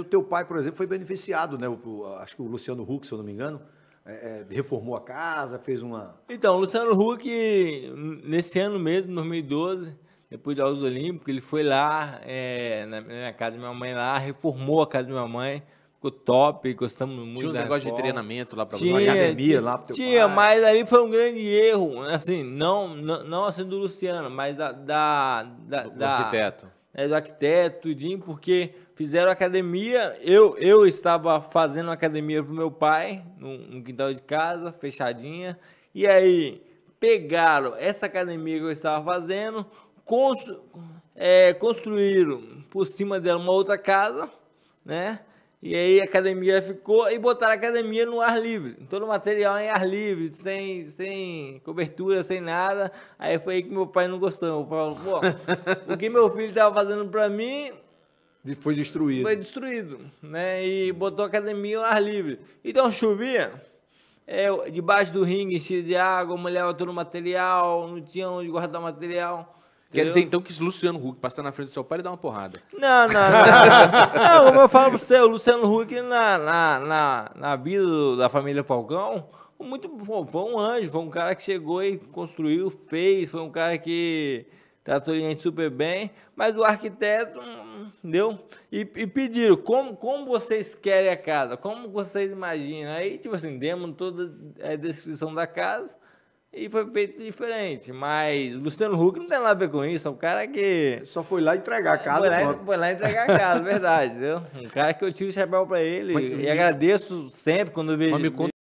O teu pai, por exemplo, foi beneficiado, né? O, acho que o Luciano Huck, se eu não me engano, é, é, reformou a casa, fez uma. Então, o Luciano Huck, nesse ano mesmo, 2012, depois de Jogos Olímpicos, ele foi lá é, na minha casa da minha mãe lá, reformou a casa da minha mãe, Ficou top, gostamos muito. Tinha um negócio de treinamento lá pra você. Tinha, academia lá pro Tinha, mas ali foi um grande erro. Assim, não, não, não assim do Luciano, mas da. da, da do, da, arquiteto. É, do arquiteto, tudinho, porque fizeram academia. Eu, eu estava fazendo academia pro meu pai, no, no quintal de casa, fechadinha. E aí, pegaram essa academia que eu estava fazendo, constru, é, construíram por cima dela uma outra casa, né? E aí a academia ficou e botaram a academia no ar livre. Todo o material em ar livre, sem, sem cobertura, sem nada. Aí foi aí que meu pai não gostou. O falou, pô, o que meu filho estava fazendo para mim... Foi destruído. Foi destruído, né? E botou a academia no ar livre. Então chovia, é, debaixo do ringue, cheio de água, molhava todo o material, não tinha onde guardar material. Quer dizer, então, que Luciano Huck passar na frente do seu pai e dar uma porrada. Não, não, não. não como eu falo pra você, o Luciano Huck na, na, na, na vida do, da família Falcão, muito bom, foi um anjo, foi um cara que chegou e construiu, fez, foi um cara que tratou a gente super bem, mas o arquiteto, hum, entendeu? E, e pediram, como, como vocês querem a casa? Como vocês imaginam? Aí, tipo assim, demos toda a descrição da casa, e foi feito diferente. Mas Luciano Huck não tem nada a ver com isso, é um cara que. Só foi lá entregar a casa. Foi lá, foi lá entregar a casa, verdade, entendeu? Um cara que eu tiro o chapéu pra ele. Mas, e agradeço sempre quando eu vejo. Mas me conta.